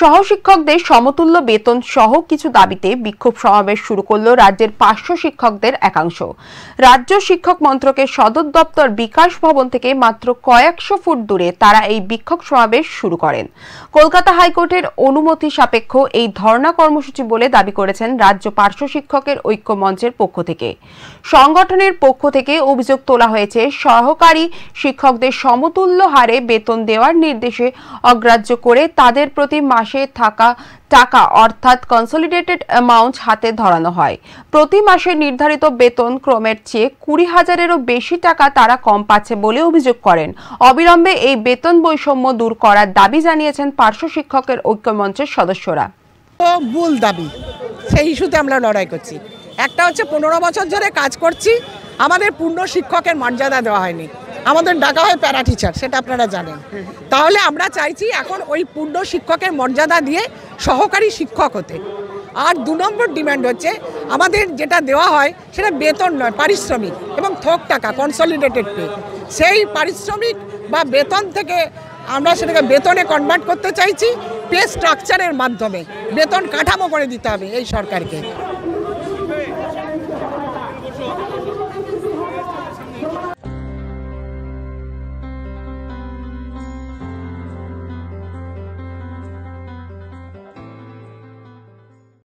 সহশিক্ষকদের সমতুল্য বেতন সহ কিছু দাবিতে বিক্ষোভ সমাবেশ শুরু করল রাজ্যের পাঁচশো শিক্ষকদের একাংশ রাজ্য শিক্ষক মন্ত্রকের সদর দপ্তর বিকাশ ভবন থেকে মাত্র কয়েকশো ফুট দূরে তারা এই বিক্ষোভ সমাবেশ শুরু করেন কলকাতা হাইকোর্টের অনুমতি সাপেক্ষ এই ধর্ণা কর্মসূচি বলে দাবি করেছেন রাজ্য পার্শ্ব শিক্ষকের ঐক্য মঞ্চের পক্ষ থেকে সংগঠনের পক্ষ থেকে অভিযোগ তোলা হয়েছে সহকারী শিক্ষকদের সমতুল্য হারে বেতন দেওয়ার নির্দেশে অগ্রাহ্য করে তাদের প্রতি মাসে থাকা টাকা অর্থাৎ কনসলিডেটেড অ্যামাউন্ট হাতে ধরানো হয় প্রতি মাসে নির্ধারিত বেতন ক্রমের চেয়ে কুড়ি হাজারেরও বেশি টাকা তারা কম পাচ্ছে বলে অভিযোগ করেন অবিলম্বে এই বেতন বৈষম্য দূর করার দাবি জানিয়েছেন পার্শ্ব শিক্ষকের ঐক্যমঞ্চের সদস্যরা ভুল দাবি সেই ইস্যুতে আমরা লড়াই করছি একটা হচ্ছে পনেরো বছর ধরে কাজ করছি আমাদের পূর্ণ শিক্ষকের মর্যাদা দেওয়া হয়নি আমাদের ডাকা হয় প্যারা টিচার সেটা আপনারা জানেন তাহলে আমরা চাইছি এখন ওই পূর্ণ শিক্ষকের মর্যাদা দিয়ে সহকারী শিক্ষক হতে আর দু নম্বর ডিম্যান্ড হচ্ছে আমাদের যেটা দেওয়া হয় সেটা বেতন নয় পারিশ্রমিক এবং থোক টাকা কনসলিডেটেড পে সেই পারিশ্রমিক বা বেতন থেকে আমরা সেটাকে বেতনে কনভার্ট করতে চাইছি পে স্ট্রাকচারের মাধ্যমে বেতন কাঠামো করে দিতে হবে এই সরকারকে